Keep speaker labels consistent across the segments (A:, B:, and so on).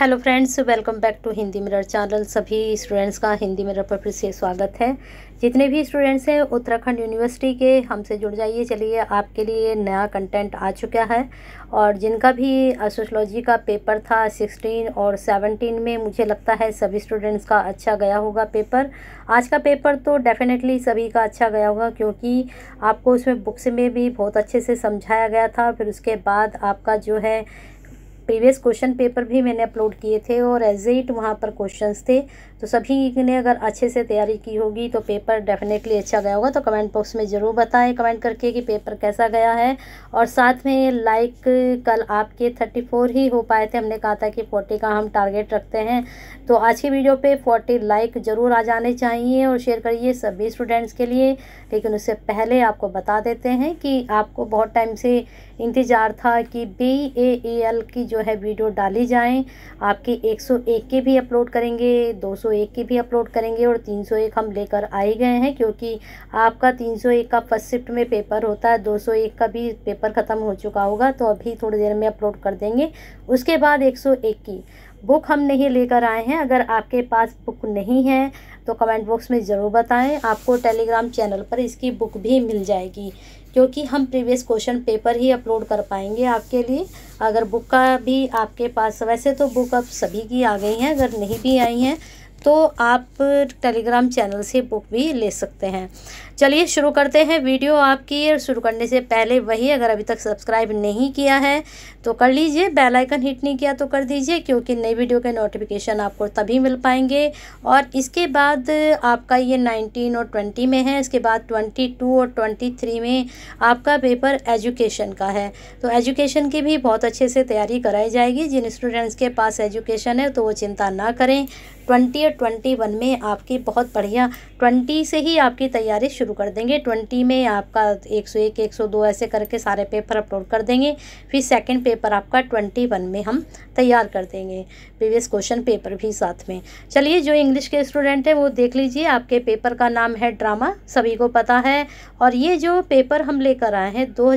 A: hello friends welcome back to Hindi mirror channel सभी students का Hindi mirror पर फिर से स्वागत है जितने भी स्टूडेंट्स हैं उत्तराखंड यूनिवर्सिटी के हमसे जुड़ जाइए चलिए आपके लिए नया कंटेंट आ चुका है और जिनका भी सोशलॉजी का पेपर था 16 और 17 में मुझे लगता है सभी स्टूडेंट्स का अच्छा गया होगा पेपर आज का पेपर तो डेफिनेटली सभी का अच्छा गया होगा क्योंकि आपको उसमें बुक्स में भी बहुत अच्छे से समझाया गया था फिर उसके बाद आपका जो है प्रीवियस क्वेश्चन पेपर भी मैंने अपलोड किए थे और एजेट वहाँ पर क्वेश्चंस थे तो सभी ने अगर अच्छे से तैयारी की होगी तो पेपर डेफिनेटली अच्छा गया होगा तो कमेंट बॉक्स में ज़रूर बताएं कमेंट करके कि पेपर कैसा गया है और साथ में लाइक कल आपके थर्टी फोर ही हो पाए थे हमने कहा था कि फोर्टी का हम टारगेट रखते हैं तो आज की वीडियो पर फोर्टी लाइक ज़रूर आ जाने चाहिए और शेयर करिए सभी स्टूडेंट्स के लिए लेकिन उससे पहले आपको बता देते हैं कि आपको बहुत टाइम से इंतज़ार था कि बी ए एल की जो जो है वीडियो डाली जाएं आपके 101 के भी अपलोड करेंगे 201 के भी अपलोड करेंगे और 301 हम लेकर आए गए हैं क्योंकि आपका 301 का फर्स्ट शिफ्ट में पेपर होता है 201 का भी पेपर ख़त्म हो चुका होगा तो अभी थोड़ी देर में अपलोड कर देंगे उसके बाद एक की बुक हम नहीं लेकर आए हैं अगर आपके पास बुक नहीं है तो कमेंट बॉक्स में ज़रूर बताएं आपको टेलीग्राम चैनल पर इसकी बुक भी मिल जाएगी क्योंकि हम प्रीवियस क्वेश्चन पेपर ही अपलोड कर पाएंगे आपके लिए अगर बुक का भी आपके पास वैसे तो बुक अब सभी की आ गई हैं अगर नहीं भी आई हैं तो आप टेलीग्राम चैनल से बुक भी ले सकते हैं चलिए शुरू करते हैं वीडियो आपकी और शुरू करने से पहले वही अगर अभी तक सब्सक्राइब नहीं किया है तो कर लीजिए बेल आइकन हिट नहीं किया तो कर दीजिए क्योंकि नई वीडियो के नोटिफिकेशन आपको तभी मिल पाएंगे और इसके बाद आपका ये नाइनटीन और ट्वेंटी में है इसके बाद ट्वेंटी टू और ट्वेंटी थ्री में आपका पेपर एजुकेशन का है तो एजुकेशन की भी बहुत अच्छे से तैयारी कराई जाएगी जिन स्टूडेंट्स के पास एजुकेशन है तो वो चिंता ना करें ट्वेंटी ट्वेंटी वन में आपकी बहुत बढ़िया ट्वेंटी से ही आपकी तैयारी शुरू कर देंगे ट्वेंटी में आपका एक सौ एक एक सौ दो ऐसे करके सारे पेपर अपलोड कर देंगे फिर सेकंड पेपर आपका ट्वेंटी वन में हम तैयार कर देंगे प्रीवियस क्वेश्चन पेपर भी साथ में चलिए जो इंग्लिश के स्टूडेंट हैं वो देख लीजिए आपके पेपर का नाम है ड्रामा सभी को पता है और ये जो पेपर हम लेकर आए हैं दो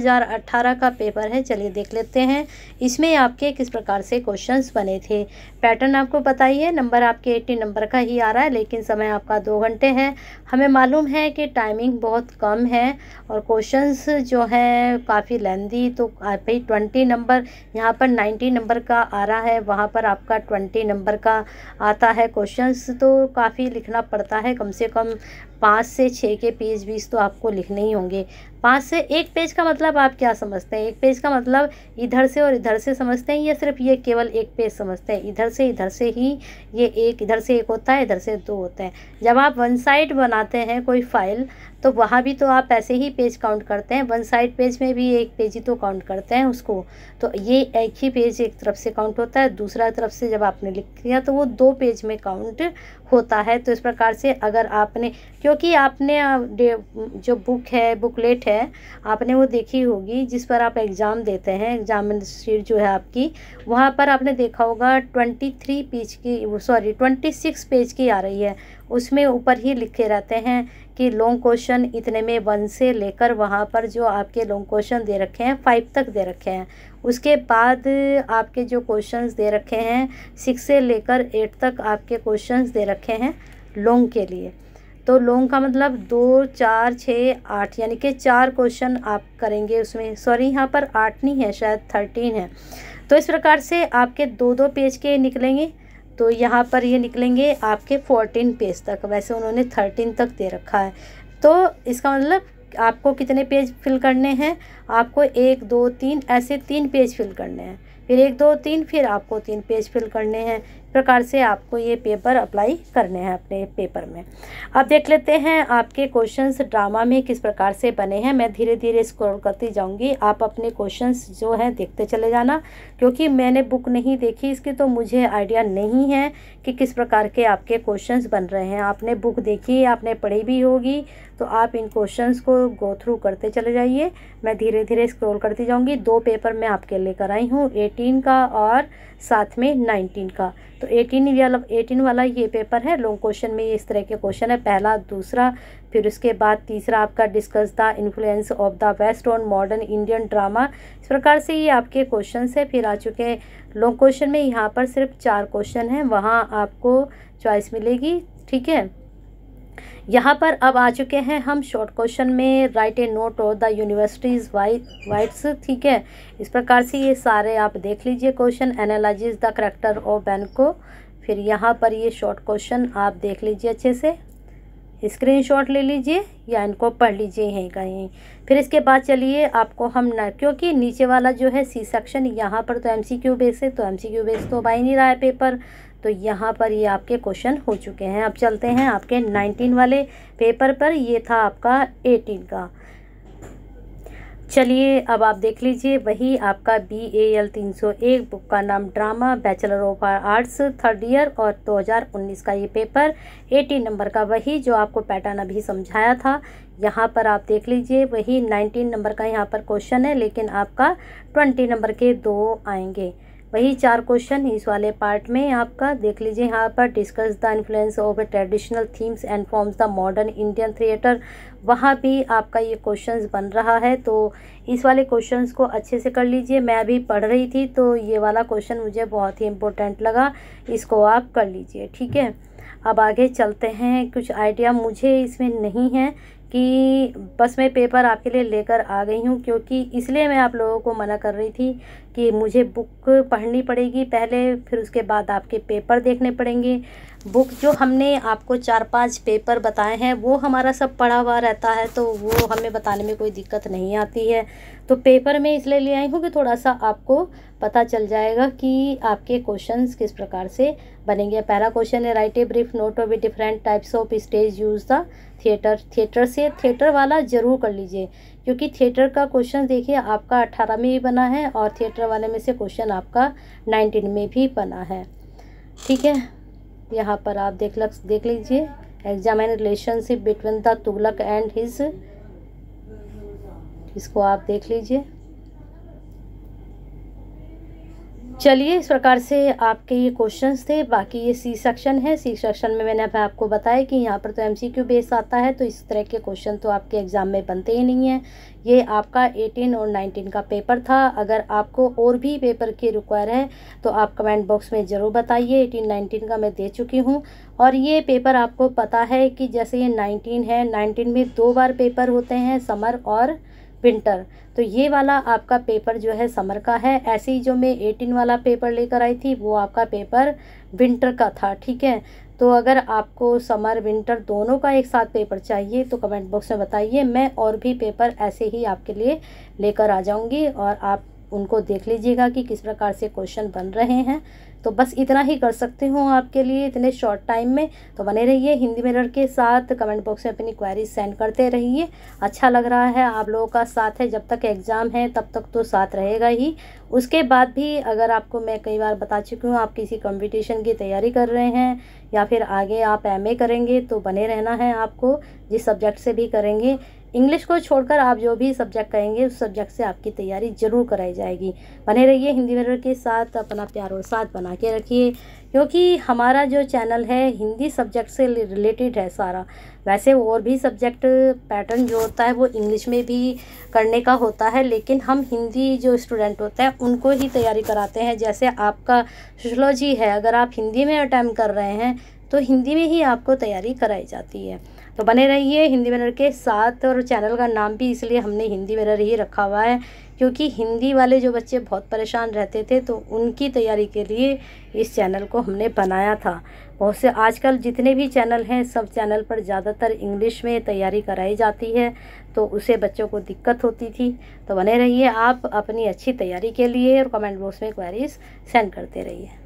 A: का पेपर है चलिए देख लेते हैं इसमें आपके किस प्रकार से क्वेश्चन बने थे पैटर्न आपको बताइए नंबर आपके एट्टी नंबर दोपहर का ही आ रहा है लेकिन समय आपका दो घंटे है हमें मालूम है कि टाइमिंग बहुत कम है और क्वेश्चंस जो हैं काफ़ी लेंदी तो भाई ट्वेंटी नंबर यहाँ पर नाइन्टी नंबर का आ रहा है वहाँ पर आपका ट्वेंटी नंबर का आता है क्वेश्चंस तो काफ़ी लिखना पड़ता है कम से कम पाँच से छः के पेज बीस तो आपको लिखने ही होंगे पाँच से एक पेज का मतलब आप क्या समझते हैं एक पेज का मतलब इधर से और इधर से समझते हैं या सिर्फ ये केवल एक पेज समझते हैं इधर से इधर से ही ये एक इधर से एक होता है इधर से दो होता है जब आप वन साइड बनाते हैं कोई फाइल तो वहाँ भी तो आप ऐसे ही पेज काउंट करते हैं वन साइड पेज में भी एक पेज ही तो काउंट करते हैं उसको तो ये एक ही पेज एक तरफ से काउंट होता है दूसरा तरफ से जब आपने लिख दिया तो वो दो पेज में काउंट होता है तो इस प्रकार से अगर आपने क्योंकि आपने जो बुक है बुकलेट है आपने वो देखी होगी जिस पर आप एग्ज़ाम देते हैं एग्ज़ाम शीट जो है आपकी वहाँ पर आपने देखा होगा ट्वेंटी थ्री पेज की सॉरी ट्वेंटी सिक्स पेज की आ रही है उसमें ऊपर ही लिखे रहते हैं कि लॉन्ग क्वेश्चन इतने में वन से लेकर वहाँ पर जो आपके लॉन्ग क्वेश्चन दे रखे हैं फाइव तक दे रखे हैं उसके बाद आपके जो क्वेश्चंस दे रखे हैं सिक्स से लेकर एट तक आपके क्वेश्चंस दे रखे हैं लॉन्ग के लिए तो लॉन्ग का मतलब दो चार छः आठ यानी कि चार क्वेश्चन आप करेंगे उसमें सॉरी यहाँ पर आठ नहीं है शायद थर्टीन है तो इस प्रकार से आपके दो दो पेज के निकलेंगे तो यहाँ पर ये निकलेंगे आपके फोर्टीन पेज तक वैसे उन्होंने थर्टीन तक दे रखा है तो इसका मतलब आपको कितने पेज फिल करने हैं आपको एक दो तीन ऐसे तीन पेज फिल करने हैं फिर एक दो तीन फिर आपको तीन पेज फिल करने हैं प्रकार से आपको ये पेपर अप्लाई करने हैं अपने पेपर में अब देख लेते हैं आपके क्वेश्चंस ड्रामा में किस प्रकार से बने हैं मैं धीरे धीरे स्क्रॉल करती जाऊंगी आप अपने क्वेश्चंस जो हैं देखते चले जाना क्योंकि मैंने बुक नहीं देखी इसकी तो मुझे आइडिया नहीं है कि किस प्रकार के आपके क्वेश्चन बन रहे हैं आपने बुक देखी आपने पढ़ी भी होगी तो आप इन क्वेश्चंस को गो थ्रू करते चले जाइए मैं धीरे धीरे स्क्रॉल करती जाऊँगी दो पेपर मैं आपके लेकर आई हूँ एटीन का और साथ में नाइनटीन का तो एटीन वाला एटीन वाला ये पेपर है लॉन्ग क्वेश्चन में ये इस तरह के क्वेश्चन है पहला दूसरा फिर उसके बाद तीसरा आपका discuss the influence of the west on modern Indian drama इस प्रकार से ये आपके क्वेश्चन है फिर आ चुके हैं लॉन्ग क्वेश्चन में यहाँ पर सिर्फ चार क्वेश्चन हैं वहाँ आपको चॉइस मिलेगी ठीक है यहाँ पर अब आ चुके हैं हम शॉर्ट क्वेश्चन में write a note of the universities whites ठीक है इस प्रकार से ये सारे आप देख लीजिए question analyse the character of Ben को फिर यहाँ पर ये शॉर्ट क्वेश्चन आप देख लीजिए अच्छे से स्क्रीनशॉट ले लीजिए या इनको पढ़ लीजिए यहीं का यहीं फिर इसके बाद चलिए आपको हम न क्योंकि नीचे वाला जो है सी सेक्शन यहाँ पर तो एम सी क्यू बेस है तो एम सी क्यू बेस तो भाई नहीं रहा है पेपर तो यहाँ पर ये आपके क्वेश्चन हो चुके हैं अब चलते हैं आपके नाइनटीन वाले पेपर पर ये था आपका एटीन का चलिए अब आप देख लीजिए वही आपका बी ए एल तीन सौ एक बुक का नाम drama bachelor of arts third year और 2019 का ये पेपर 80 नंबर का वही जो आपको पैटर्न अभी समझाया था यहाँ पर आप देख लीजिए वही 19 नंबर का यहाँ पर क्वेश्चन है लेकिन आपका 20 नंबर के दो आएंगे वही चार क्वेश्चन इस वाले पार्ट में आपका देख लीजिए यहाँ पर discuss the influence of traditional themes and forms the modern Indian theatre वहाँ भी आपका ये क्वेश्चंस बन रहा है तो इस वाले क्वेश्चंस को अच्छे से कर लीजिए मैं अभी पढ़ रही थी तो ये वाला क्वेश्चन मुझे बहुत ही इम्पोर्टेंट लगा इसको आप कर लीजिए ठीक है अब आगे चलते हैं कुछ आइडिया मुझे इसमें नहीं है कि बस मैं पेपर आपके लिए लेकर आ गई हूँ क्योंकि इसलिए मैं आप लोगों को मना कर रही थी कि मुझे बुक पढ़नी पड़ेगी पहले फिर उसके बाद आपके पेपर देखने पड़ेंगे बुक जो हमने आपको चार पांच पेपर बताए हैं वो हमारा सब पढ़ा हुआ रहता है तो वो हमें बताने में कोई दिक्कत नहीं आती है तो पेपर में इसलिए ले आई हूँ कि थोड़ा सा आपको पता चल जाएगा कि आपके क्वेश्चंस किस प्रकार से बनेंगे पहला क्वेश्चन है write a brief note of different types of stage use the theatre theatre से थिएटर वाला ज़रूर कर लीजिए क्योंकि थिएटर का क्वेश्चन देखिए आपका अट्ठारह में भी बना है और थिएटर वाले में से क्वेश्चन आपका नाइनटीन में भी बना है ठीक है यहाँ पर आप देख लग देख लीजिए exam and relationship between the Tughlaq and his इसको आप देख लीजिए चलिए इस प्रकार से आपके ये क्वेश्चंस थे बाकी ये सी सेक्शन है सी सेक्शन में मैंने आपको बताया कि यहाँ पर तो एमसीक्यू बेस आता है तो इस तरह के क्वेश्चन तो आपके एग्ज़ाम में बनते ही नहीं हैं ये आपका 18 और 19 का पेपर था अगर आपको और भी पेपर की रिक्वायर है तो आप कमेंट बॉक्स में ज़रूर बताइए 18 19 का मैं दे चुकी हूँ और ये पेपर आपको पता है कि जैसे ये नाइनटीन है नाइनटीन में दो बार पेपर होते हैं समर और विंटर तो ये वाला आपका पेपर जो है समर का है ऐसे ही जो मैं एटीन वाला पेपर लेकर आई थी वो आपका पेपर विंटर का था ठीक है तो अगर आपको समर विंटर दोनों का एक साथ पेपर चाहिए तो कमेंट बॉक्स में बताइए मैं और भी पेपर ऐसे ही आपके लिए लेकर आ जाऊंगी और आप उनको देख लीजिएगा कि किस प्रकार से क्वेश्चन बन रहे हैं तो बस इतना ही कर सकती हूँ आपके लिए इतने शॉर्ट टाइम में तो बने रहिए हिंदी मिरर के साथ कमेंट बॉक्स में अपनी क्वेरी सेंड करते रहिए अच्छा लग रहा है आप लोगों का साथ है जब तक एग्ज़ाम है तब तक तो साथ रहेगा ही उसके बाद भी अगर आपको मैं कई बार बता चुकी हूँ आप किसी कंपटीशन की तैयारी कर रहे हैं या फिर आगे आप एम करेंगे तो बने रहना है आपको जिस सब्जेक्ट से भी करेंगे इंग्लिश को छोड़कर आप जो भी सब्जेक्ट कहेंगे उस सब्जेक्ट से आपकी तैयारी ज़रूर कराई जाएगी बने रहिए हिंदी मिरर के साथ अपना प्यार और साथ बना के रखिए क्योंकि हमारा जो चैनल है हिंदी सब्जेक्ट से रिलेटेड है सारा वैसे और भी सब्जेक्ट पैटर्न जो होता है वो इंग्लिश में भी करने का होता है लेकिन हम हिंदी जो स्टूडेंट होते हैं उनको ही तैयारी कराते हैं जैसे आपका सोशोलॉजी है अगर आप हिंदी में अटैम्प्ट कर रहे हैं तो हिंदी में ही आपको तैयारी कराई जाती है तो बने रहिए हिंदी मिरर के साथ और चैनल का नाम भी इसलिए हमने हिंदी मिरर ही रखा हुआ है क्योंकि हिंदी वाले जो बच्चे बहुत परेशान रहते थे तो उनकी तैयारी के लिए इस चैनल को हमने बनाया था बहुत से आजकल जितने भी चैनल हैं सब चैनल पर ज़्यादातर इंग्लिश में तैयारी कराई जाती है तो उसे बच्चों को दिक्कत होती थी तो बने रहिए आप अपनी अच्छी तैयारी के लिए और कमेंट बॉक्स में क्वेरीज सेंड करते रहिए